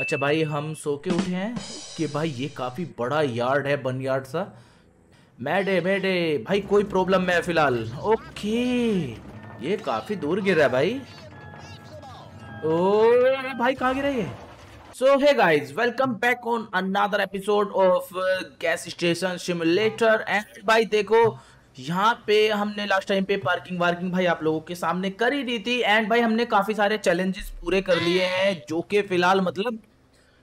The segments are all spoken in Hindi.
अच्छा भाई हम सो के उठे हैं कि भाई ये काफ़ी बड़ा यार्ड है बन यार्ड सा मैडे मैडे भाई कोई प्रॉब्लम में है फिलहाल ओके ये काफ़ी दूर गिर रहा है भाई ओ भाई कहाँ गिरा ये so hey guys welcome back on another episode of gas station simulator and भाई देखो यहाँ पे हमने लास्ट टाइम पे पार्किंग वार्किंग भाई आप लोगों के सामने कर ही दी थी एंड भाई हमने काफ़ी सारे चैलेंजेस पूरे कर लिए हैं जो कि फिलहाल मतलब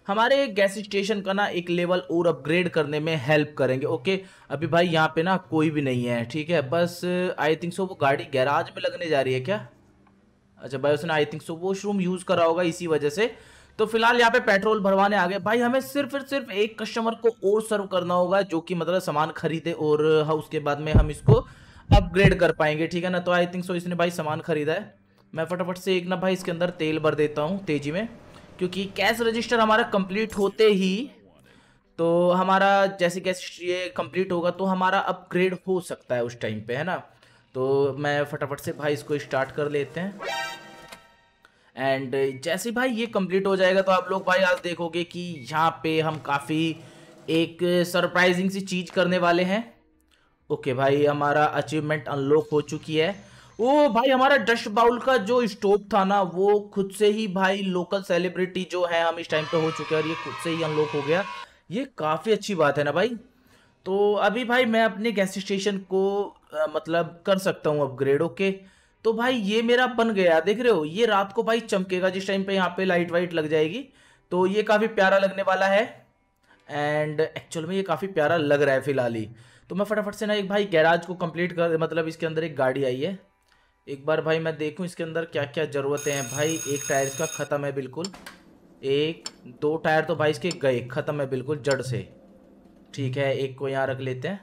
हमारे गैस स्टेशन का ना एक लेवल और अपग्रेड करने में हेल्प करेंगे ओके अभी भाई यहाँ पे ना कोई भी नहीं है ठीक है बस आई थिंक सो वो गाड़ी गैराज में लगने जा रही है क्या अच्छा भाई उसने I think so washroom use करा होगा इसी वजह से तो फिलहाल यहाँ पे पेट्रोल भरवाने आ गए भाई हमें सिर्फ सिर्फ एक कस्टमर को और सर्व करना होगा जो कि मतलब सामान खरीदे और हाँ उसके बाद में हम इसको अपग्रेड कर पाएंगे ठीक है ना तो आई थिंक सो इसने भाई सामान खरीदा है मैं फटाफट से एक ना भाई इसके अंदर तेल भर देता हूँ तेजी में क्योंकि कैश रजिस्टर हमारा कंप्लीट होते ही तो हमारा जैसे कैश ये कंप्लीट होगा तो हमारा अपग्रेड हो सकता है उस टाइम पे है ना तो मैं फटाफट से भाई इसको स्टार्ट कर लेते हैं एंड uh, जैसे भाई ये कंप्लीट हो जाएगा तो आप लोग भाई आज देखोगे कि यहाँ पे हम काफ़ी एक सरप्राइजिंग सी चीज़ करने वाले हैं ओके भाई हमारा अचीवमेंट अनलॉक हो चुकी है ओ भाई हमारा डस्ट बाउल का जो स्टोव था ना वो खुद से ही भाई लोकल सेलिब्रिटी जो है हम इस टाइम पे हो चुके हैं और ये खुद से ही अनलॉक हो गया ये काफ़ी अच्छी बात है ना भाई तो अभी भाई मैं अपने गैस स्टेशन को आ, मतलब कर सकता हूँ अपग्रेड ओके okay? तो भाई ये मेरा बन गया देख रहे हो ये रात को भाई चमकेगा जिस टाइम पे यहाँ पे लाइट वाइट लग जाएगी तो ये काफ़ी प्यारा लगने वाला है एंड एक्चुअल में ये काफ़ी प्यारा लग रहा है फिलहाल ही तो मैं फटाफट से ना एक भाई गैराज को कंप्लीट कर मतलब इसके अंदर एक गाड़ी आई है एक बार भाई मैं देखूं इसके अंदर क्या क्या ज़रूरतें हैं भाई एक टायर इसका ख़त्म है बिल्कुल एक दो टायर तो भाई इसके गए ख़त्म है बिल्कुल जड़ से ठीक है एक को यहाँ रख लेते हैं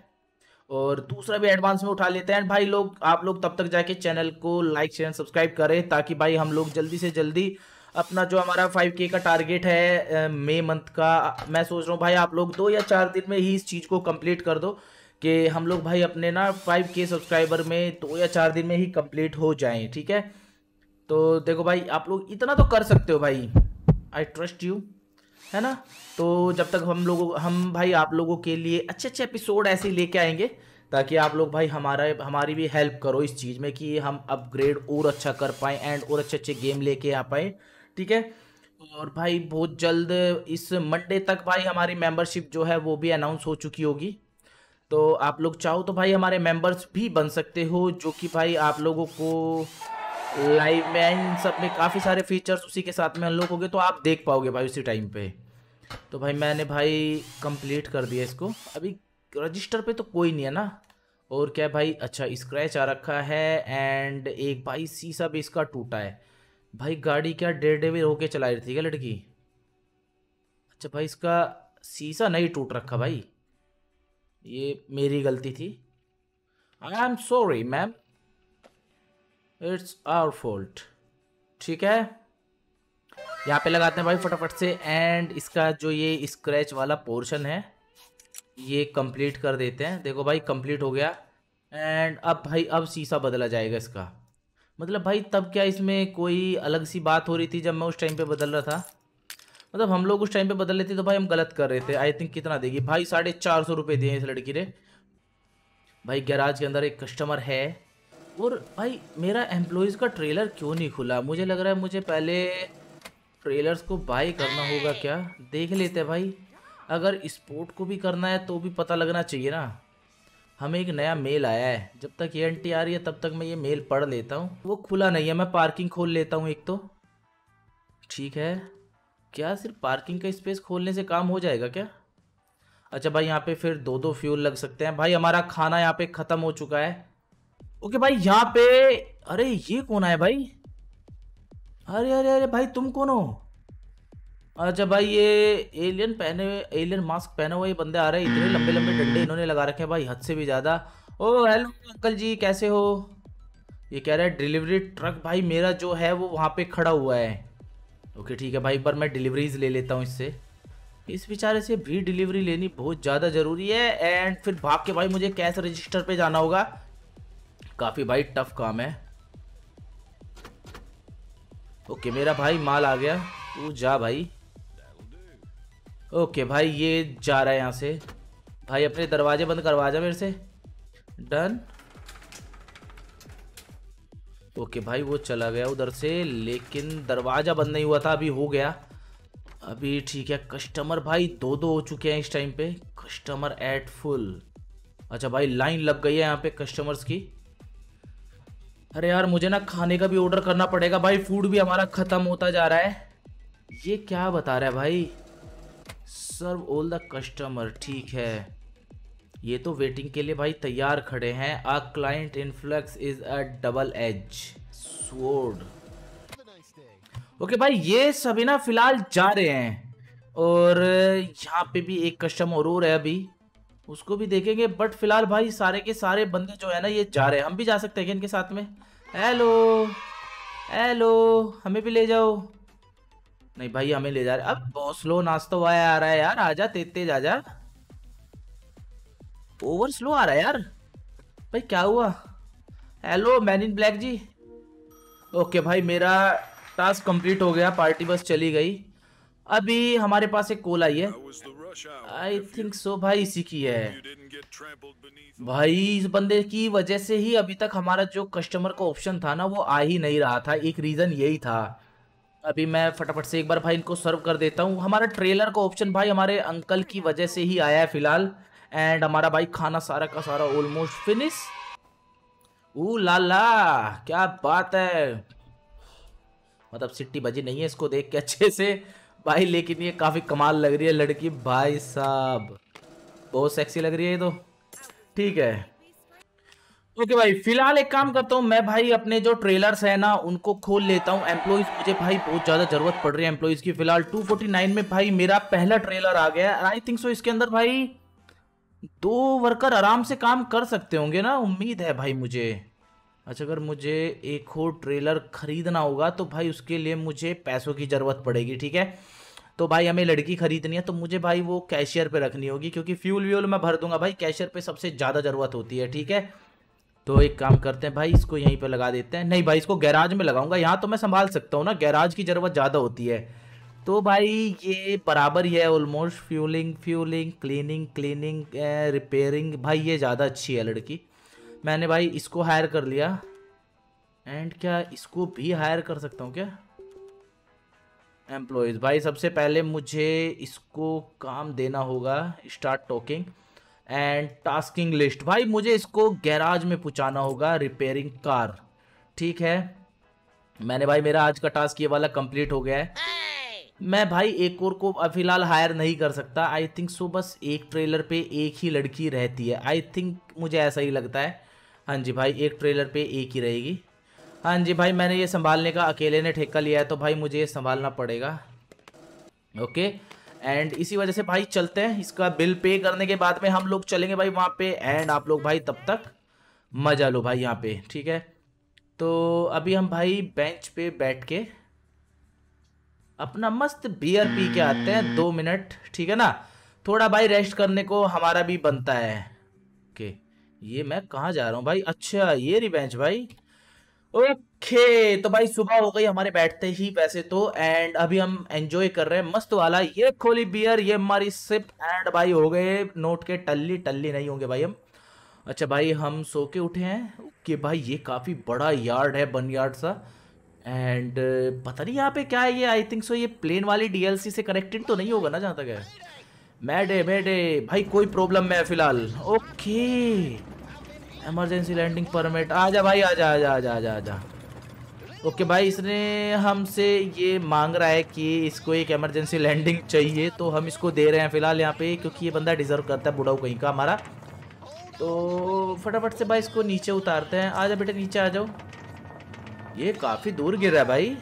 और दूसरा भी एडवांस में उठा लेते हैं एंड भाई लोग आप लोग तब तक जाके चैनल को लाइक शेयर सब्सक्राइब करें ताकि भाई हम लोग जल्दी से जल्दी अपना जो हमारा फाइव के का टारगेट है मई मंथ का मैं सोच रहा हूँ भाई आप लोग दो या चार दिन में ही इस चीज़ को कंप्लीट कर दो कि हम लोग भाई अपने ना फाइव के सब्सक्राइबर में दो या चार दिन में ही कंप्लीट हो जाएं ठीक है तो देखो भाई आप लोग इतना तो कर सकते हो भाई आई ट्रस्ट यू है ना तो जब तक हम लोगों हम भाई आप लोगों के लिए अच्छे अच्छे एपिसोड ऐसे लेके आएंगे ताकि आप लोग भाई हमारा हमारी भी हेल्प करो इस चीज़ में कि हम अपग्रेड और अच्छा कर पाएँ एंड और अच्छे अच्छे गेम लेके आ पाएँ ठीक है और भाई बहुत जल्द इस मंडे तक भाई हमारी मेंबरशिप जो है वो भी अनाउंस हो चुकी होगी तो आप लोग चाहो तो भाई हमारे मेंबर्स भी बन सकते हो जो कि भाई आप लोगों को लाइव में इन सब में काफ़ी सारे फीचर्स उसी के साथ में अनलॉक हो गए तो आप देख पाओगे भाई उसी टाइम पे तो भाई मैंने भाई कंप्लीट कर दिया इसको अभी रजिस्टर पे तो कोई नहीं है ना और क्या भाई अच्छा स्क्रैच आ रखा है एंड एक भाई शीशा भी इसका टूटा है भाई गाड़ी क्या डेढ़ डेढ़ होके चला रही थी क्या लड़की अच्छा भाई इसका शीशा नहीं टूट रखा भाई ये मेरी गलती थी I am sorry ma'am it's our fault ठीक है यहाँ पे लगाते हैं भाई फटाफट से एंड इसका जो ये स्क्रैच वाला पोर्शन है ये कंप्लीट कर देते हैं देखो भाई कंप्लीट हो गया एंड अब भाई अब शीशा बदला जाएगा इसका मतलब भाई तब क्या इसमें कोई अलग सी बात हो रही थी जब मैं उस टाइम पे बदल रहा था मतलब हम लोग उस टाइम पे बदल लेते तो भाई हम गलत कर रहे थे आई थिंक कितना देगी भाई साढ़े चार सौ रुपये दिए इस लड़की ने भाई गैराज के अंदर एक कस्टमर है और भाई मेरा एम्प्लॉयज़ का ट्रेलर क्यों नहीं खुला मुझे लग रहा है मुझे पहले ट्रेलर्स को बाई करना होगा क्या देख लेते हैं भाई अगर स्पोर्ट को भी करना है तो भी पता लगना चाहिए ना हमें एक नया मेल आया है जब तक ये एंटी आ रही है तब तक मैं ये मेल पढ़ लेता हूँ वो खुला नहीं है मैं पार्किंग खोल लेता हूँ एक तो ठीक है क्या सिर्फ पार्किंग का स्पेस खोलने से काम हो जाएगा क्या अच्छा भाई यहाँ पे फिर दो दो फ्यूल लग सकते हैं भाई हमारा खाना यहाँ पे ख़त्म हो चुका है ओके भाई यहाँ पे अरे ये कौन आया भाई अरे अरे अरे भाई तुम कौन हो अच्छा भाई ये एलियन पहने एलियन मास्क पहने हुए बंदे आ रहे हैं इतने लंबे लंबे डंडे इन्होंने लगा रखे हैं भाई हद से भी ज़्यादा ओ हेलो अंकल जी कैसे हो ये कह रहा है डिलीवरी ट्रक भाई मेरा जो है वो वहाँ पे खड़ा हुआ है ओके ठीक है भाई पर मैं डिलीवरीज ले लेता हूँ इससे इस बेचारे से भी डिलीवरी लेनी बहुत ज़्यादा ज़रूरी है एंड फिर भाग के भाई मुझे कैश रजिस्टर पे जाना होगा काफ़ी भाई टफ काम है ओके मेरा भाई माल आ गया तू जा भाई ओके भाई ये जा रहा है यहाँ से भाई अपने दरवाजे बंद करवा जा मेरे से डन ओके भाई वो चला गया उधर से लेकिन दरवाज़ा बंद नहीं हुआ था अभी हो गया अभी ठीक है कस्टमर भाई दो दो हो चुके हैं इस टाइम पे कस्टमर एट फुल अच्छा भाई लाइन लग गई है यहाँ पे कस्टमर्स की अरे यार मुझे ना खाने का भी ऑर्डर करना पड़ेगा भाई फूड भी हमारा ख़त्म होता जा रहा है ये क्या बता रहा है भाई सर्व ऑल द कस्टमर ठीक है ये तो वेटिंग के लिए भाई तैयार खड़े हैं a client influx is a double edge sword okay भाई ये सभी ना फिलहाल जा रहे हैं और यहाँ पे भी एक कस्टमर और है अभी उसको भी देखेंगे बट फिलहाल भाई सारे के सारे बंदे जो है ना ये जा रहे हैं हम भी जा सकते हैं इनके साथ में हेलो हेलो हमें भी ले जाओ नहीं भाई हमें ले जा रहे अब बहुत स्लो नाश्ता हुआ आ रहा है यार आजा तेज तेज आ जा ओवर स्लो आ रहा है यार भाई क्या हुआ hello man in black ji okay भाई मेरा टास्क कंप्लीट हो गया पार्टी बस चली गई अभी हमारे पास एक कॉल आई है आई थिंक सो भाई इसी की है भाई इस बंदे की वजह से ही अभी तक हमारा जो कस्टमर का ऑप्शन था ना वो आ ही नहीं रहा था एक रीज़न यही था अभी मैं फटाफट से एक बार भाई इनको सर्व कर देता हूँ हमारा ट्रेलर का ऑप्शन भाई हमारे अंकल की वजह से ही आया है फिलहाल एंड हमारा भाई खाना सारा का सारा ऑलमोस्ट फिनिश ओ लाला क्या बात है मतलब सिट्टी बजी नहीं है इसको देख के अच्छे से भाई लेकिन ये काफ़ी कमाल लग रही है लड़की भाई साहब बहुत सेक्सी लग रही है ये तो ठीक है ओके okay भाई फिलहाल एक काम करता हूँ मैं भाई अपने जो ट्रेलर्स है ना उनको खोल लेता हूँ एम्प्लॉयज़ मुझे भाई बहुत ज़्यादा ज़रूरत पड़ रही है एम्प्लॉयज़ की फिलहाल 249 में भाई मेरा पहला ट्रेलर आ गया है आई थिंक सो इसके अंदर भाई दो वर्कर आराम से काम कर सकते होंगे ना उम्मीद है भाई मुझे अच्छा अगर मुझे एक और ट्रेलर ख़रीदना होगा तो भाई उसके लिए मुझे पैसों की ज़रूरत पड़ेगी ठीक है तो भाई हमें लड़की खरीदनी है तो मुझे भाई वो कैशियर पे रखनी होगी क्योंकि फ्यूल व्यूल मैं भर दूंगा भाई कैशियर पे सबसे ज़्यादा ज़रूरत होती है ठीक है तो एक काम करते हैं भाई इसको यहीं पे लगा देते हैं नहीं भाई इसको गैराज में लगाऊंगा यहाँ तो मैं संभाल सकता हूँ ना गैराज की ज़रूरत ज़्यादा होती है तो भाई ये बराबर ही है almost fueling fueling cleaning cleaning repairing भाई ये ज़्यादा अच्छी है लड़की मैंने भाई इसको हायर कर लिया एंड क्या इसको भी हायर कर सकता हूँ क्या एम्प्लॉयज़ भाई सबसे पहले मुझे इसको काम देना होगा start talking and tasking list भाई मुझे इसको गैराज में पहुँचाना होगा रिपेयरिंग कार ठीक है मैंने भाई मेरा आज का टास्क ये वाला कंप्लीट हो गया है मैं भाई एक और को फिलहाल हायर नहीं कर सकता आई थिंक सो बस एक ट्रेलर पे एक ही लड़की रहती है आई थिंक मुझे ऐसा ही लगता है हाँ जी भाई एक ट्रेलर पे एक ही रहेगी हाँ जी भाई मैंने ये संभालने का अकेले ने ठेका लिया है तो भाई मुझे ये संभालना पड़ेगा ओके एंड इसी वजह से भाई चलते हैं इसका बिल पे करने के बाद में हम लोग चलेंगे भाई वहाँ पे एंड आप लोग भाई तब तक मज़ा लो भाई यहाँ पे ठीक है तो अभी हम भाई बेंच पे बैठ के अपना मस्त बियर पी के आते हैं दो मिनट ठीक है ना थोड़ा भाई रेस्ट करने को हमारा भी बनता है ओके okay. ये मैं कहाँ जा रहा हूँ भाई अच्छा ये रिवेंज भाई ओके तो भाई सुबह हो गई हमारे बैठते ही पैसे तो एंड अभी हम एंजॉय कर रहे हैं मस्त वाला ये खोली बियर ये हमारी सिप एंड भाई हो गए नोट के टल्ली टल्ली नहीं होंगे भाई हम अच्छा भाई हम सो के उठे हैं कि भाई ये काफ़ी बड़ा यार्ड है बन यार्ड सा एंड पता नहीं यहाँ पे क्या है ये आई थिंक सो ये प्लेन वाली डीएलसी से कनेक्टेड तो नहीं होगा ना जहाँ तक है मैडे मैडे भाई कोई प्रॉब्लम में है फिलहाल ओके एमरजेंसी लैंडिंग परमिट आजा भाई आजा आजा आजा आजा आजा ओके भाई इसने हमसे ये मांग रहा है कि इसको एक इमरजेंसी लैंडिंग चाहिए तो हम इसको दे रहे हैं फिलहाल यहाँ पे क्योंकि ये बंदा डिज़र्व करता है बुढ़ाऊ कहीं का हमारा तो फटाफट से भाई इसको नीचे उतारते हैं आ जाओ बेटे नीचे आ जाओ ये काफ़ी दूर गिर रहा है भाई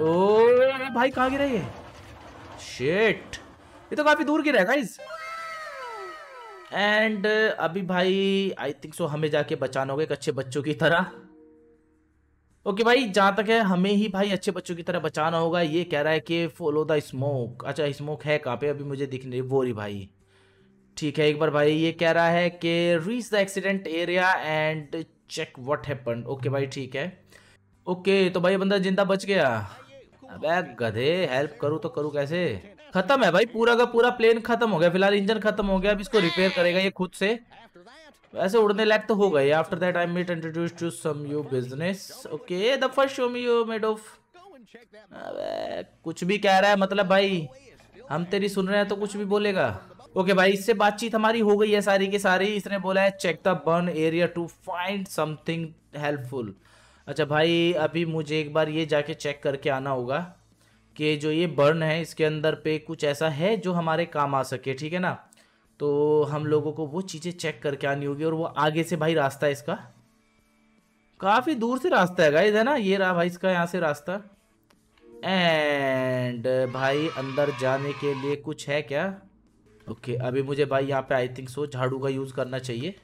ओ भाई कहाँ गिरा ये शेट ये तो काफ़ी दूर गिरा है गाइज एंड अभी भाई आई थिंक सो हमें जाके बचाना होगा एक अच्छे बच्चों की तरह ओके okay भाई जहाँ तक है हमें ही भाई अच्छे बच्चों की तरह बचाना होगा ये कह रहा है कि फॉलो द स्मोक अच्छा स्मोक है कहाँ पे अभी मुझे दिख नहीं वो रही भाई ठीक है एक बार भाई ये कह रहा है कि reach the accident area and check what happen okay भाई ठीक है ओके okay, तो भाई बंदा जिंदा बच गया अब गधे हेल्प करूँ तो करूँ कैसे खत्म है भाई पूरा का पूरा प्लेन खत्म हो गया फिलहाल इंजन खत्म हो गया अब इसको रिपेयर करेगा ये खुद से वैसे उड़ने लायक तो हो गए after that I met introduce to some you business okay the first show me you made of कुछ भी कह रहा है मतलब भाई हम तेरी सुन रहे हैं तो कुछ भी बोलेगा ओके okay, भाई इससे बातचीत हमारी हो गई है सारी की सारी इसने बोला है check the burn area to find something helpful अच्छा भाई अभी मुझे एक बार ये जाके चेक करके आना होगा कि जो ये बर्न है इसके अंदर पे कुछ ऐसा है जो हमारे काम आ सके ठीक है ना तो हम हम्म। लोगों को वो चीज़ें चेक करके आनी होगी और वो आगे से भाई रास्ता है इसका काफ़ी दूर से रास्ता है गाइज है ना ये रहा भाई इसका यहाँ से रास्ता एंड भाई अंदर जाने के लिए कुछ है क्या ओके okay, अभी मुझे भाई यहाँ पे आई थिंक सो झाड़ू का यूज़ करना चाहिए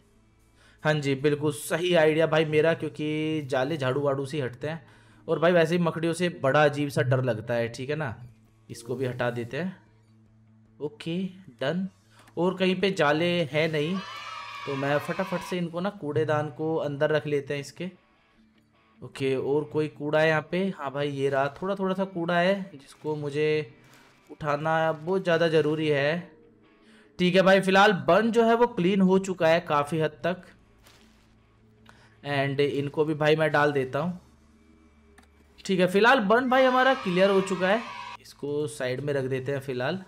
हाँ जी बिल्कुल सही आइडिया भाई मेरा क्योंकि जाले झाड़ू वाड़ू से हटते हैं और भाई वैसे ही मकड़ियों से बड़ा अजीब सा डर लगता है ठीक है ना इसको भी हटा देते हैं ओके डन और कहीं पे जाले हैं नहीं तो मैं फटाफट से इनको ना कूड़ेदान को अंदर रख लेते हैं इसके ओके और कोई कूड़ा है यहाँ पे हाँ भाई ये रहा थोड़ा थोड़ा सा कूड़ा है जिसको मुझे उठाना बहुत ज़्यादा ज़रूरी है ठीक है भाई फिलहाल बन जो है वो क्लीन हो चुका है काफ़ी हद तक एंड इनको भी भाई मैं डाल देता हूँ ठीक है फिलहाल बर्न भाई हमारा क्लियर हो चुका है इसको साइड में रख देते हैं फिलहाल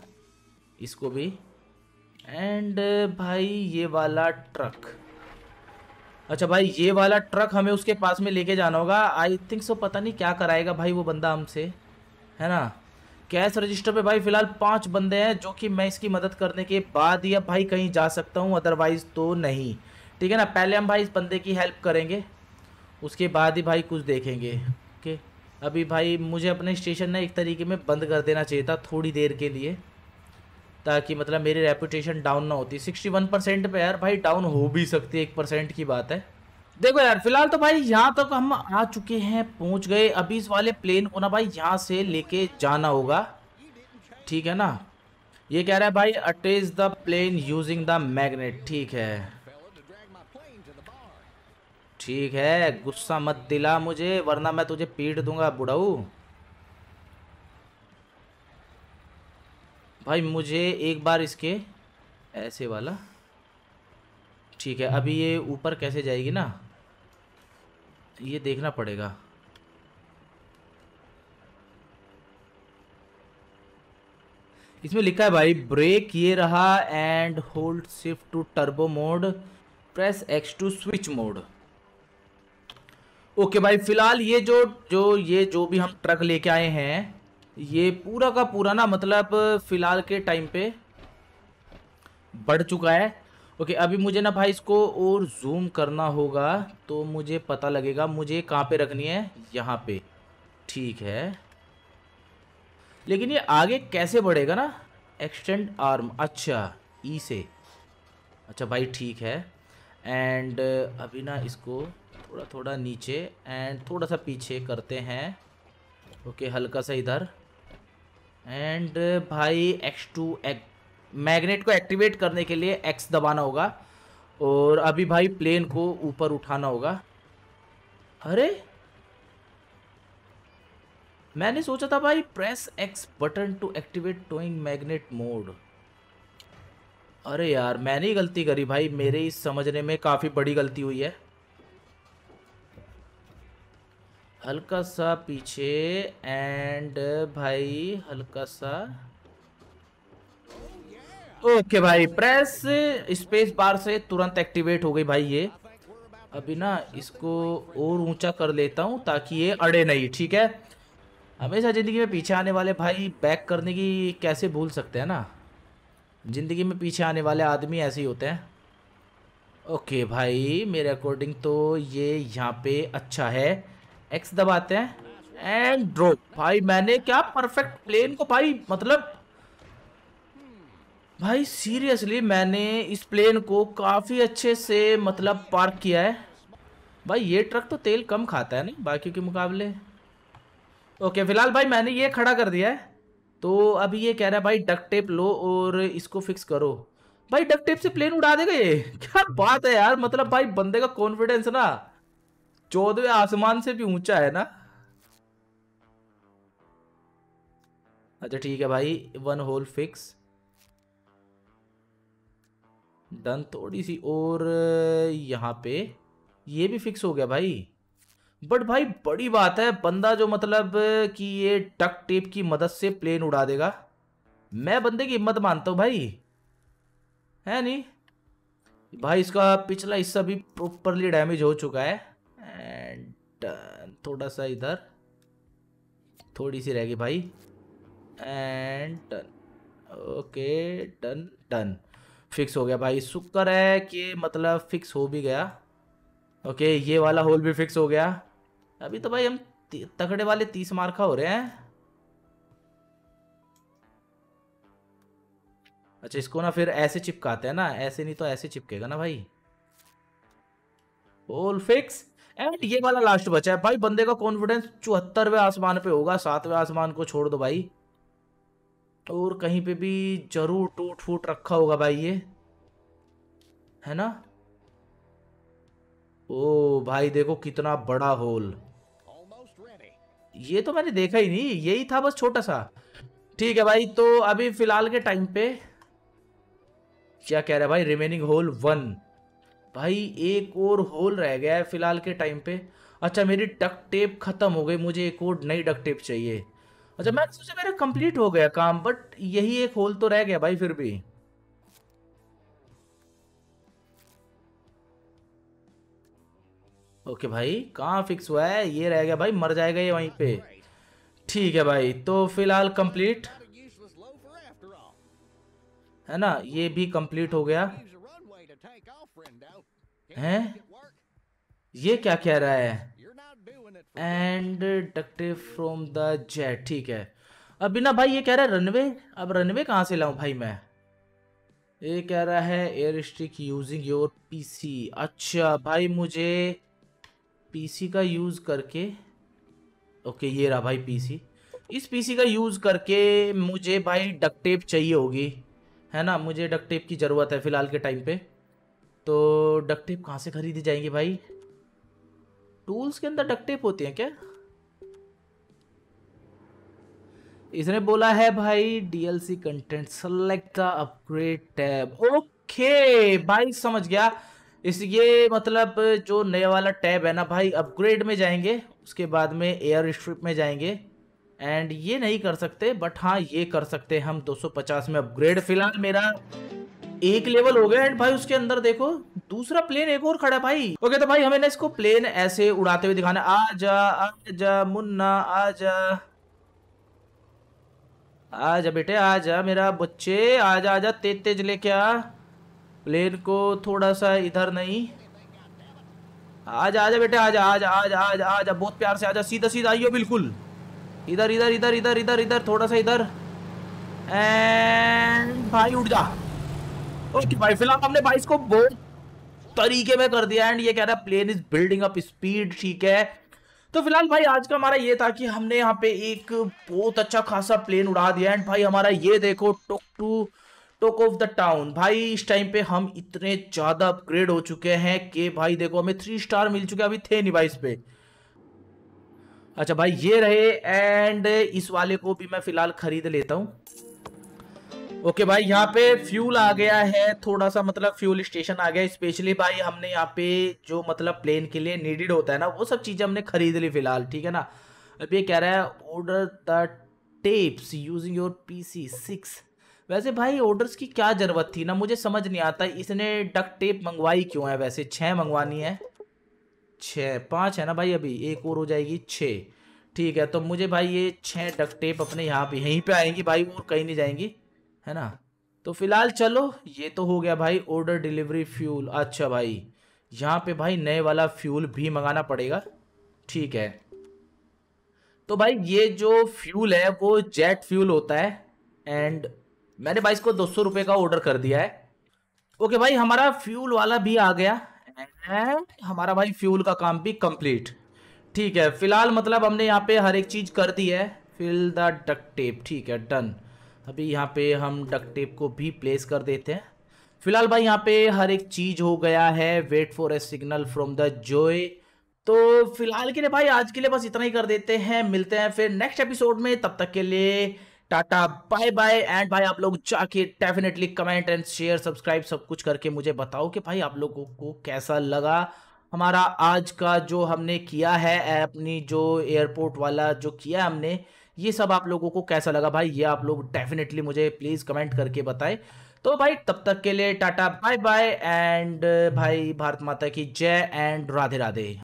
इसको भी एंड भाई ये वाला ट्रक अच्छा भाई ये वाला ट्रक हमें उसके पास में लेके जाना होगा आई थिंक सो पता नहीं क्या कराएगा भाई वो बंदा हमसे है ना कैश रजिस्टर पे भाई फिलहाल पांच बंदे हैं जो कि मैं इसकी मदद करने के बाद या भाई कहीं जा सकता हूँ अदरवाइज़ तो नहीं ठीक है ना पहले हम भाई इस बंदे की हेल्प करेंगे उसके बाद ही भाई कुछ देखेंगे ओके अभी भाई मुझे अपने स्टेशन ना एक तरीके में बंद कर देना चाहिए था थोड़ी देर के लिए ताकि मतलब मेरी रेपुटेशन डाउन ना होती सिक्सटी वन परसेंट पर यार भाई डाउन हो भी सकती है एक परसेंट की बात है देखो यार फिलहाल तो भाई यहाँ तक हम आ चुके हैं पहुँच गए अभी इस वाले प्लेन को ना भाई यहाँ से लेके जाना होगा ठीक है ना ये कह रहा है भाई attach the plane using the magnet ठीक है ठीक है गुस्सा मत दिला मुझे वरना मैं तुझे पीट दूंगा बुढ़ाऊ भाई मुझे एक बार इसके ऐसे वाला ठीक है अभी ये ऊपर कैसे जाएगी ना ये देखना पड़ेगा इसमें लिखा है भाई ब्रेक ये रहा and hold shift to turbo mode press X to switch mode okay भाई फिलहाल ये जो जो ये जो भी हम ट्रक लेके आए हैं ये पूरा का पूरा ना मतलब फ़िलहाल के टाइम पे बढ़ चुका है ओके अभी मुझे ना भाई इसको और जूम करना होगा तो मुझे पता लगेगा मुझे कहाँ पे रखनी है यहाँ पे ठीक है लेकिन ये आगे कैसे बढ़ेगा ना एक्सटेंड आर्म अच्छा ई e से अच्छा भाई ठीक है एंड अभी ना इसको थोड़ा थोड़ा नीचे एंड थोड़ा सा पीछे करते हैं ओके हल्का सा इधर एंड भाई एक्स टू एक मैग्नेट को एक्टिवेट करने के लिए एक्स दबाना होगा और अभी भाई प्लेन को ऊपर उठाना होगा अरे मैंने सोचा था भाई press X button to activate towing magnet mode अरे यार मैंने ही गलती करी भाई मेरे ही समझने में काफ़ी बड़ी गलती हुई है हल्का सा पीछे एंड भाई हल्का सा ओके okay भाई प्रेस स्पेस बार से तुरंत एक्टिवेट हो गई भाई ये अभी ना इसको और ऊंचा कर लेता हूँ ताकि ये अड़े नहीं ठीक है हमेशा ज़िंदगी में पीछे आने वाले भाई बैक करने की कैसे भूल सकते हैं ना ज़िंदगी में पीछे आने वाले आदमी ऐसे ही होते हैं ओके भाई मेरे अकॉर्डिंग तो ये यहाँ पे अच्छा है एक्स दबाते हैं एंड ड्रॉप भाई मैंने क्या परफेक्ट प्लेन को भाई मतलब भाई सीरियसली मैंने इस प्लेन को काफ़ी अच्छे से मतलब पार्क किया है भाई ये ट्रक तो तेल कम खाता है ना बाकी के मुकाबले ओके फिलहाल भाई मैंने ये खड़ा कर दिया है तो अब ये कह रहा है भाई डक टेप लो और इसको फिक्स करो भाई डक टेप से प्लेन उड़ा देगा ये क्या बात है यार मतलब भाई बंदे का कॉन्फिडेंस ना चौदवे आसमान से भी ऊंचा है ना अच्छा ठीक है भाई वन होल फिक्स डन थोड़ी सी और यहाँ पे ये भी फिक्स हो गया भाई बट भाई बड़ी बात है बंदा जो मतलब कि ये टक टेप की मदद से प्लेन उड़ा देगा मैं बंदे की हिम्मत मानता हूँ भाई है नहीं भाई इसका पिछला हिस्सा भी प्रॉपरली डैमेज हो चुका है थोड़ा सा इधर थोड़ी सी रहेगी भाई and ton okay ton ton fix हो गया भाई शुक्र है कि मतलब फिक्स हो भी गया ओके ये वाला होल भी फिक्स हो गया अभी तो भाई हम तकड़े वाले तीस मार्का हो रहे हैं अच्छा इसको ना फिर ऐसे चिपकाते हैं ना ऐसे नहीं तो ऐसे चिपकेगा ना भाई होल फिक्स एंड ये वाला लास्ट बचा है भाई बंदे का कॉन्फिडेंस चौहत्तरवे आसमान पे होगा सातवें आसमान को छोड़ दो भाई और कहीं पे भी जरूर टूट फूट रखा होगा भाई ये है ना ओ भाई देखो कितना बड़ा होल ये तो मैंने देखा ही नहीं यही था बस छोटा सा ठीक है भाई तो अभी फिलहाल के टाइम पे क्या कह रहा है भाई रिमेनिंग होल वन भाई एक और होल रह गया है फ़िलहाल के टाइम पे अच्छा मेरी डक टेप ख़त्म हो गई मुझे एक और नई डक टेप चाहिए अच्छा मैं सोचा मेरा कंप्लीट हो गया काम बट यही एक होल तो रह गया भाई फिर भी ओके भाई कहाँ फिक्स हुआ है ये रह गया भाई मर जाएगा ये वहीं पे ठीक है भाई तो फिलहाल कंप्लीट है ना ये भी कंप्लीट हो गया हैं ये क्या कह रहा है एंड डक्टिव फ्रॉम द जेट ठीक है अब बिना भाई ये कह रहा है रनवे अब रनवे कहाँ से लाऊं भाई मैं ये कह रहा है air strike using your PC अच्छा भाई मुझे पीसी का यूज़ करके ओके ये रहा भाई पीसी इस पीसी का यूज़ करके मुझे भाई डकटेप चाहिए होगी है ना मुझे डकटेप की ज़रूरत है फ़िलहाल के टाइम पे तो डकटेप कहाँ से खरीदी जाएंगी भाई टूल्स के अंदर डकटेप होती है क्या इसने बोला है भाई DLC content select the upgrade tab okay भाई समझ गया इस ये मतलब जो नया वाला टैब है ना भाई अपग्रेड में जाएंगे उसके बाद में एयर स्ट्रिप में जाएंगे एंड ये नहीं कर सकते बट हाँ ये कर सकते हम 250 में अपग्रेड फिलहाल मेरा एक लेवल हो गया एंड भाई उसके अंदर देखो दूसरा प्लेन एक और खड़ा भाई ओके तो भाई हमें ना इसको प्लेन ऐसे उड़ाते हुए दिखाना आ जा आ जा मुन्ना आ जा आ जा बेटे आ जा मेरा बच्चे आ जा आ जा तेज तेज लेके आ प्लेन को थोड़ा सा इधर नहीं आ जा आ जा बेटे आ जा आ जा आ जा आ जा आ जा बहुत प्यार से आ जा सीधा सीधा आइयो बिल्कुल इधर इधर इधर इधर इधर इधर थोड़ा सा इधर एंड भाई उठ जा ओके भाई फिलहाल हमने भाई इसको बहुत तरीके में कर दिया एंड ये कह रहा है plane is building up speed ठीक है तो फिलहाल भाई आज का हमारा ये था कि हमने यहाँ पे एक बहुत अच्छा खासा प्लेन उड़ा दिया एंड भाई हमारा ये देखो talk to talk of the town भाई इस टाइम पे हम इतने ज़्यादा अपग्रेड हो चुके हैं कि भाई देखो हमें थ्री स्टार मिल चुके अभी थे नहीं भाई इस पे अच्छा भाई ये रहे एंड इस वाले को भी मैं फ़िलहाल ख़रीद लेता हूँ ओके okay भाई यहाँ पे फ्यूल आ गया है थोड़ा सा मतलब फ्यूल स्टेशन आ गया स्पेशली भाई हमने यहाँ पे जो मतलब प्लेन के लिए नीडेड होता है ना वो सब चीज़ें हमने खरीद ली फिलहाल ठीक है ना अब ये कह रहा है order the tapes using your P C six वैसे भाई ऑर्डर्स की क्या ज़रूरत थी ना मुझे समझ नहीं आता इसने डक टेप मंगवाई क्यों है वैसे छः मंगवानी है छः पाँच है ना भाई अभी एक और हो जाएगी छः ठीक है तो मुझे भाई ये छः डक टेप अपने यहाँ पे यहीं पे आएंगी भाई और कहीं नहीं जाएंगी है ना तो फिलहाल चलो ये तो हो गया भाई ऑर्डर डिलीवरी फ्यूल अच्छा भाई यहाँ पे भाई नए वाला फ्यूल भी मंगाना पड़ेगा ठीक है तो भाई ये जो फ्यूल है वो जेट फ्यूल होता है एंड मैंने भाई इसको दो सौ रुपये का ऑर्डर कर दिया है ओके भाई हमारा फ्यूल वाला भी आ गया एंड हमारा भाई फ्यूल का काम भी कंप्लीट ठीक है फिलहाल मतलब हमने यहाँ पे हर एक चीज़ कर दी है फिल द डक टेप ठीक है डन अभी यहाँ पे हम डक टेप को भी प्लेस कर देते हैं फिलहाल भाई यहाँ पे हर एक चीज़ हो गया है wait for a signal from the joy तो फिलहाल के लिए भाई आज के लिए बस इतना ही कर देते हैं मिलते हैं फिर नेक्स्ट एपिसोड में तब तक के लिए टाटा बाय बाय एंड भाई आप लोग जाके definitely comment and share subscribe सब कुछ करके मुझे बताओ कि भाई आप लोगों को कैसा लगा हमारा आज का जो हमने किया है अपनी जो एयरपोर्ट वाला जो किया हमने ये सब आप लोगों को कैसा लगा भाई ये आप लोग डेफिनेटली मुझे प्लीज़ कमेंट करके बताए तो भाई तब तक के लिए टाटा बाय बाय एंड भाई भारत माता की जय एंड राधे राधे